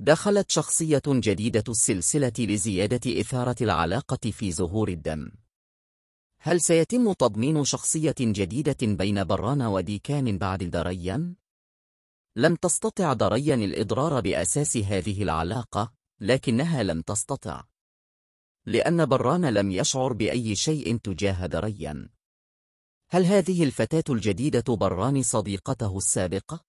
دخلت شخصية جديدة السلسلة لزيادة إثارة العلاقة في ظهور الدم. هل سيتم تضمين شخصية جديدة بين بران وديكان بعد دريان؟ لم تستطع دريان الإضرار بأساس هذه العلاقة، لكنها لم تستطع. لأن بران لم يشعر بأي شيء تجاه دريان. هل هذه الفتاة الجديدة بران صديقته السابقة؟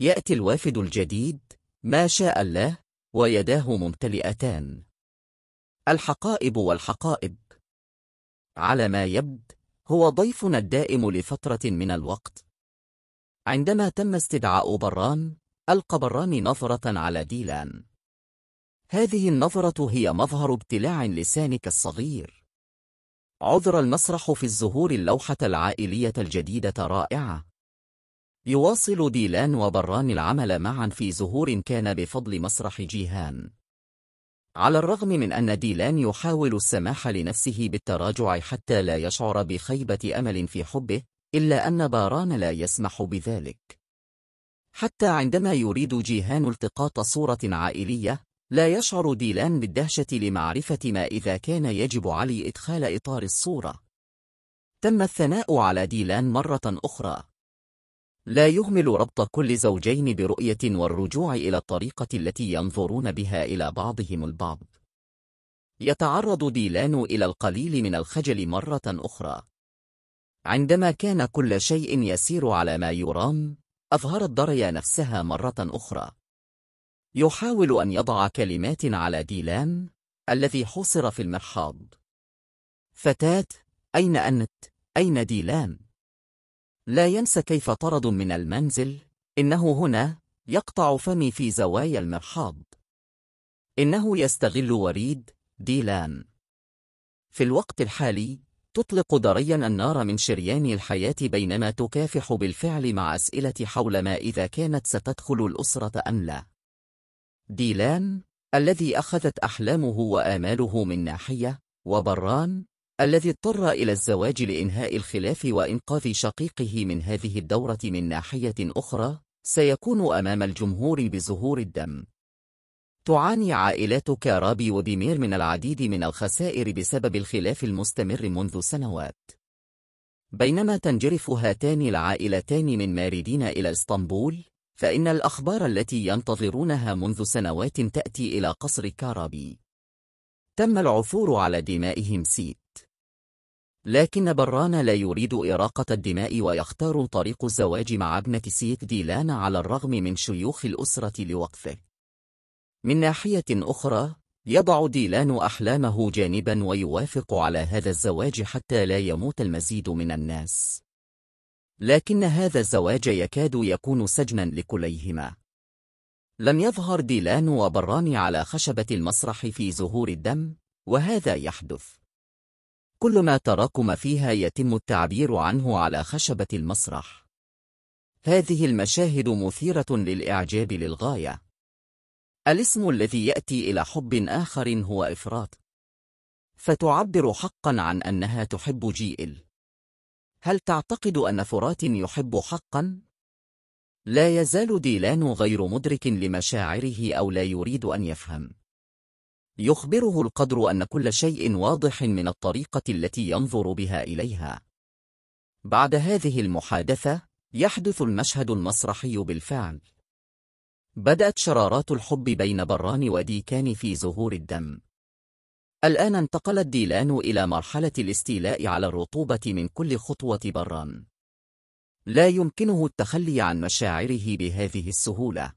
يأتي الوافد الجديد، ما شاء الله ويداه ممتلئتان الحقائب والحقائب على ما يبد هو ضيفنا الدائم لفترة من الوقت عندما تم استدعاء برام ألقى برام نظرة على ديلان هذه النظرة هي مظهر ابتلاع لسانك الصغير عذر المسرح في الزهور اللوحة العائلية الجديدة رائعة يواصل ديلان وبران العمل معا في زهور كان بفضل مسرح جيهان على الرغم من أن ديلان يحاول السماح لنفسه بالتراجع حتى لا يشعر بخيبة أمل في حبه إلا أن باران لا يسمح بذلك حتى عندما يريد جيهان التقاط صورة عائلية لا يشعر ديلان بالدهشة لمعرفة ما إذا كان يجب علي إدخال إطار الصورة تم الثناء على ديلان مرة أخرى لا يهمل ربط كل زوجين برؤية والرجوع إلى الطريقة التي ينظرون بها إلى بعضهم البعض. يتعرض ديلان إلى القليل من الخجل مرة أخرى. عندما كان كل شيء يسير على ما يرام، أظهرت دريا نفسها مرة أخرى. يحاول أن يضع كلمات على ديلان الذي حصر في المرحاض. فتاة، أين أنت؟ أين ديلان؟ لا ينسى كيف طرد من المنزل إنه هنا يقطع فمي في زوايا المرحاض إنه يستغل وريد ديلان في الوقت الحالي تطلق دريا النار من شريان الحياة بينما تكافح بالفعل مع أسئلة حول ما إذا كانت ستدخل الأسرة أم لا ديلان الذي أخذت أحلامه وآماله من ناحية وبران الذي اضطر إلى الزواج لإنهاء الخلاف وإنقاذ شقيقه من هذه الدورة من ناحية أخرى سيكون أمام الجمهور بزهور الدم تعاني عائلات كارابي وديمير من العديد من الخسائر بسبب الخلاف المستمر منذ سنوات بينما تنجرف هاتان العائلتان من ماردين إلى اسطنبول فإن الأخبار التي ينتظرونها منذ سنوات تأتي إلى قصر كارابي تم العثور على دمائهم سيت لكن بران لا يريد إراقة الدماء ويختار طريق الزواج مع ابنة سيت ديلان على الرغم من شيوخ الأسرة لوقفه. من ناحية أخرى، يضع ديلان أحلامه جانبا ويوافق على هذا الزواج حتى لا يموت المزيد من الناس. لكن هذا الزواج يكاد يكون سجنا لكليهما. لم يظهر ديلان وبران على خشبة المسرح في زهور الدم، وهذا يحدث. كل ما تراكم فيها يتم التعبير عنه على خشبة المسرح هذه المشاهد مثيرة للإعجاب للغاية الاسم الذي يأتي إلى حب آخر هو إفراط فتعبر حقا عن أنها تحب جيئل هل تعتقد أن فرات يحب حقا؟ لا يزال ديلان غير مدرك لمشاعره أو لا يريد أن يفهم يخبره القدر أن كل شيء واضح من الطريقة التي ينظر بها إليها بعد هذه المحادثة يحدث المشهد المسرحي بالفعل بدأت شرارات الحب بين بران وديكان في زهور الدم الآن انتقلت ديلان إلى مرحلة الاستيلاء على الرطوبة من كل خطوة بران لا يمكنه التخلي عن مشاعره بهذه السهولة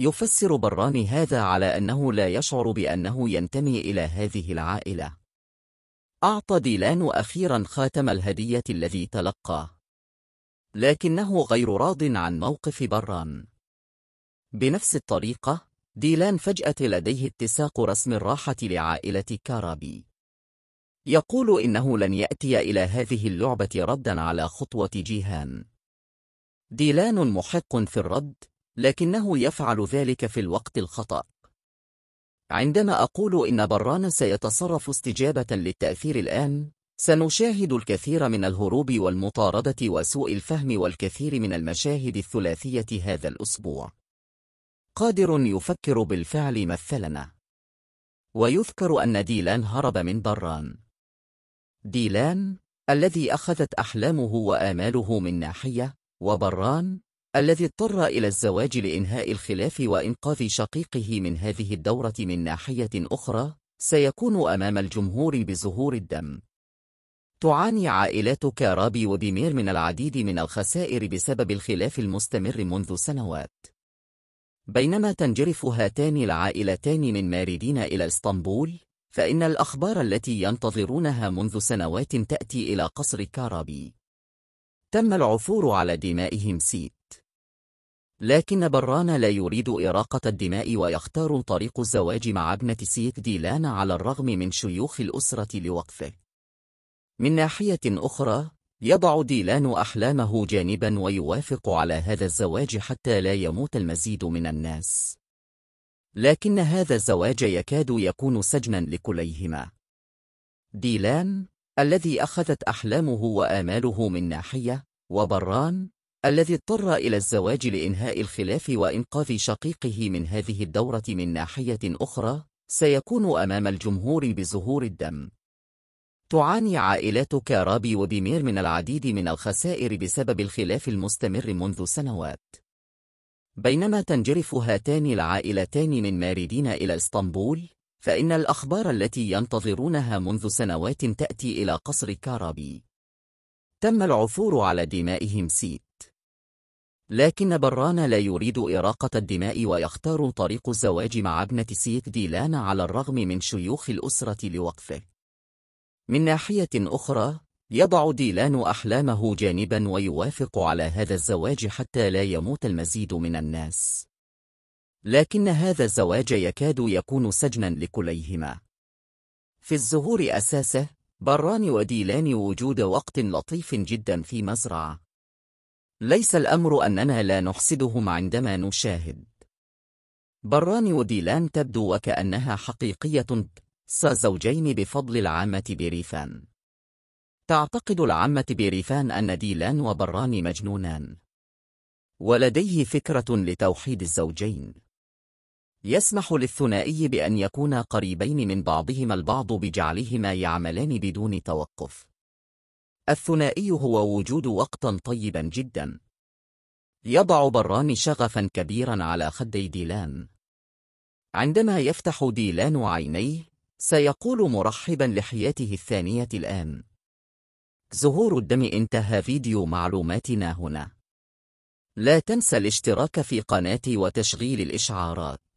يفسر براني هذا على أنه لا يشعر بأنه ينتمي إلى هذه العائلة أعطى ديلان أخيرا خاتم الهدية الذي تلقاه لكنه غير راض عن موقف بران بنفس الطريقة ديلان فجأة لديه اتساق رسم الراحة لعائلة كارابي يقول إنه لن يأتي إلى هذه اللعبة ردا على خطوة جيهان ديلان محق في الرد لكنه يفعل ذلك في الوقت الخطأ. عندما أقول إن بران سيتصرف استجابة للتأثير الآن، سنشاهد الكثير من الهروب والمطاردة وسوء الفهم والكثير من المشاهد الثلاثية هذا الأسبوع. قادر يفكر بالفعل مثلنا. ويذكر أن ديلان هرب من بران. ديلان الذي أخذت أحلامه وآماله من ناحية، وبران الذي اضطر إلى الزواج لإنهاء الخلاف وإنقاذ شقيقه من هذه الدورة من ناحية أخرى سيكون أمام الجمهور بزهور الدم تعاني عائلات كارابي وبيمير من العديد من الخسائر بسبب الخلاف المستمر منذ سنوات بينما تنجرف هاتان العائلتان من ماردين إلى اسطنبول فإن الأخبار التي ينتظرونها منذ سنوات تأتي إلى قصر كارابي تم العثور على دمائهم سيت لكن بران لا يريد إراقة الدماء ويختار طريق الزواج مع ابنة سيك ديلان على الرغم من شيوخ الأسرة لوقفه. من ناحية أخرى، يضع ديلان أحلامه جانبا ويوافق على هذا الزواج حتى لا يموت المزيد من الناس. لكن هذا الزواج يكاد يكون سجنا لكليهما. ديلان، الذي أخذت أحلامه وآماله من ناحية، وبران، الذي اضطر إلى الزواج لإنهاء الخلاف وإنقاذ شقيقه من هذه الدورة من ناحية أخرى سيكون أمام الجمهور بزهور الدم تعاني عائلات كارابي وبيمير من العديد من الخسائر بسبب الخلاف المستمر منذ سنوات بينما تنجرف هاتان العائلتان من ماردين إلى اسطنبول فإن الأخبار التي ينتظرونها منذ سنوات تأتي إلى قصر كارابي تم العثور على دمائهم سيت لكن بران لا يريد إراقة الدماء ويختار طريق الزواج مع ابنة سيك ديلان على الرغم من شيوخ الأسرة لوقفه. من ناحية أخرى، يضع ديلان أحلامه جانبا ويوافق على هذا الزواج حتى لا يموت المزيد من الناس. لكن هذا الزواج يكاد يكون سجنا لكليهما. في الزهور أساسه، بران وديلان وجود وقت لطيف جدا في مزرعة. ليس الأمر أننا لا نحسدهم عندما نشاهد براني وديلان تبدو وكأنها حقيقية زوجين بفضل العامة بيريفان تعتقد العامة بيريفان أن ديلان وبراني مجنونان ولديه فكرة لتوحيد الزوجين يسمح للثنائي بأن يكون قريبين من بعضهما البعض بجعلهما يعملان بدون توقف الثنائي هو وجود وقت طيبا جدا يضع بران شغفا كبيرا على خدي ديلان عندما يفتح ديلان عينيه سيقول مرحبا لحياته الثانية الآن زهور الدم انتهى فيديو معلوماتنا هنا لا تنسى الاشتراك في قناتي وتشغيل الإشعارات